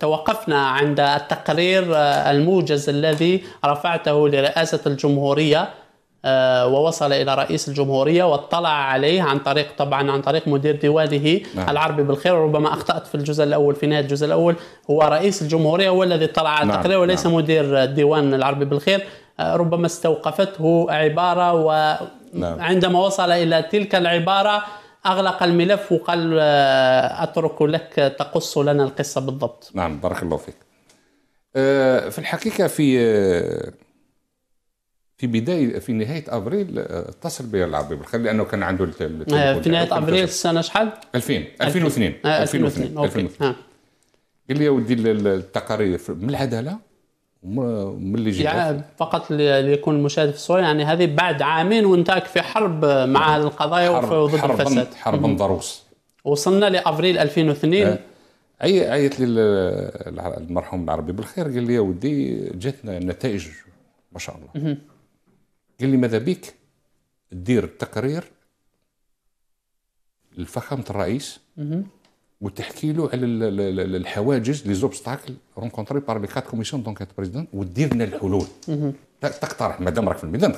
توقفنا عند التقرير آه، الموجز الذي رفعته لرئاسة الجمهورية آه، ووصل إلى رئيس الجمهورية واطلع عليه عن طريق طبعا عن طريق مدير ديوانه نعم. العربي بالخير ربما أخطأت في الجزء الأول في نهاية الجزء الأول هو رئيس الجمهورية هو الذي اطلع على نعم، التقرير نعم. وليس نعم. مدير الديوان العربي بالخير آه، ربما استوقفته عبارة وعندما نعم. وصل إلى تلك العبارة اغلق الملف وقال آه، اترك لك تقص لنا القصه بالضبط. نعم بارك الله فيك. آه، في الحقيقه في آه، في بدايه في نهايه ابريل اتصل بي العربي بالخير لانه كان عنده في نهايه ابريل السنه شحال؟ 2000 2002 2002 2002 قال لي يا ودي التقارير من العداله ملي جيت يعني فقط ليكون المشاهد في الصوره يعني هذه بعد عامين وانت في حرب مع هذه نعم. القضايا وضد حرب الفساد حرب ضروس وصلنا لافريل 2002 آه. اي عيط لي المرحوم العربي بالخير قال لي يا ودي جاتنا نتائج ما شاء الله قال لي ماذا بك دير تقرير الفخامه الرئيس وتحكي له على الحواجز لي زوبستاكل رونكونتري بار لي كات كوميسيون دونك بريزيدون ودير لنا الحلول تقترح مادام راك في الميدان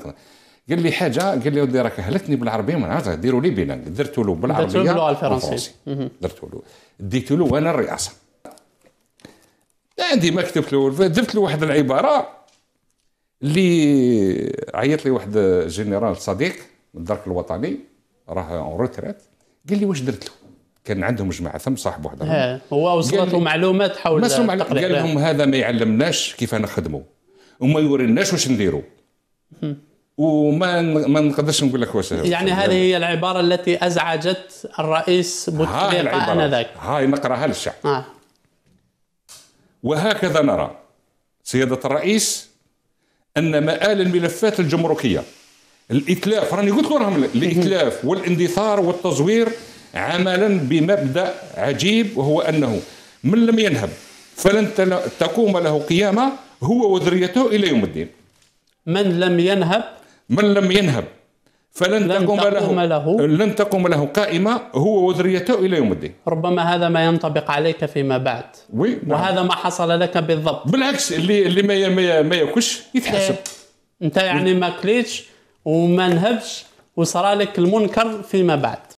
قال لي حاجه قال لي ودي راك هلكتني بالعربيه ما نعرفش ديروا لي بينان درت له بالعربيه درت له الفرنسي درت له ديت له وانا الرئاسه عندي ما كتبت له درت له واحد العباره اللي عيط لي واحد جنرال صديق من الدرك الوطني راه اون روتريت قال لي واش درت له كان عندهم جماعه ثم صاحب واحد هو وصلته معلومات حول ما معلومات قال لهم هذا ما يعلمناش كيف نخدموا وما يوريناش واش نديروا وما ما نقدرش نقول لك واش يعني هذه هي العباره التي ازعجت الرئيس بوتفليقه انذاك هاي نقراها للشعب آه. وهكذا نرى سياده الرئيس ان مآل الملفات الجمركيه الاتلاف راني قلت لهم الاتلاف والاندثار والتزوير عملا بمبدا عجيب وهو انه من لم ينهب فلن تقوم له قيامه هو وذريته الى يوم الدين. من لم ينهب من لم ينهب فلن لن تقوم, تقوم له, له لن تقوم له قائمه هو وذريته الى يوم الدين. ربما هذا ما ينطبق عليك فيما بعد. وي نعم. وهذا ما حصل لك بالضبط. بالعكس اللي اللي ما ما, ما ياكلش يتحاسب. إيه. انت يعني ما كليتش وما نهبش وصرالك المنكر فيما بعد.